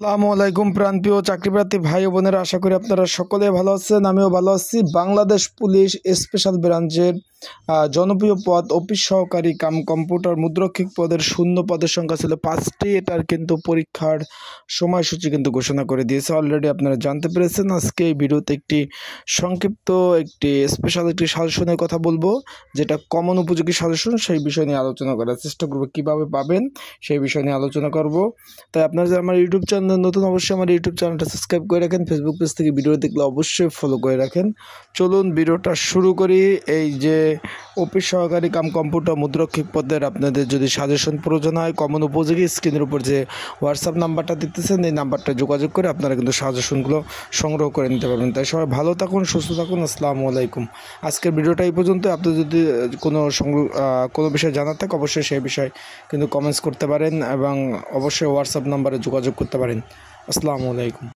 আসসালামু আলাইকুম প্রাণপ্রিয় চাকরিপ্রার্থী ভাই বোনেরা আশা করি আপনারা সকলে ভালো আছেন আমিও ভালো আছি বাংলাদেশ পুলিশ স্পেশাল ব্রাঞ্চের জনপ্রিয় পদ অফিস সহকারী কাম কম্পিউটার মুদ্রক্ষিক পদের শূন্য পদের সংখ্যা ছিল পাঁচটি এটার কিন্তু পরীক্ষার সময়সূচি কিন্তু ঘোষণা করে দিয়েছে অলরেডি আপনারা জানতে পেরেছেন আজকে এই ভিডিওতে একটি সংক্ষিপ্ত একটি স্পেশাল একটি সাজেশনের কথা বলবো যেটা কমন উপযোগী সাজেশন সেই বিষয় নিয়ে আলোচনা করার চেষ্টা করবো কিভাবে পাবেন সেই বিষয় নিয়ে আলোচনা করব তাই আপনারা যে আমার ইউটিউব চ্যানেল আপনার নতুন অবশ্যই আমার ইউটিউব চ্যানেলটা সাবস্ক্রাইব করে রাখেন ফেসবুক পেজ থেকে ভিডিও দেখলে অবশ্যই ফলো করে রাখেন চলুন ভিডিওটা শুরু করি এই যে অফিস সহকারী কাম কম্পিউটার মুদ্রক্ষিক পদের আপনাদের যদি সাজেশন প্রয়োজন হয় কমন উপযোগী স্ক্রিনের উপর যে হোয়াটসঅ্যাপ নাম্বারটা দিতেছেন এই নাম্বারটা যোগাযোগ করে আপনারা কিন্তু সাজেশনগুলো সংগ্রহ করে নিতে পারবেন তাই সবাই ভালো থাকুন সুস্থ থাকুন আসসালামু আলাইকুম আজকের ভিডিওটা এই পর্যন্ত আপনি যদি কোনো কোনো বিষয়ে জানার থাকে অবশ্যই সেই বিষয়ে কিন্তু কমেন্টস করতে পারেন এবং অবশ্যই হোয়াটসঅ্যাপ নাম্বারে যোগাযোগ করতে পারেন আসসালামু আলাইকুম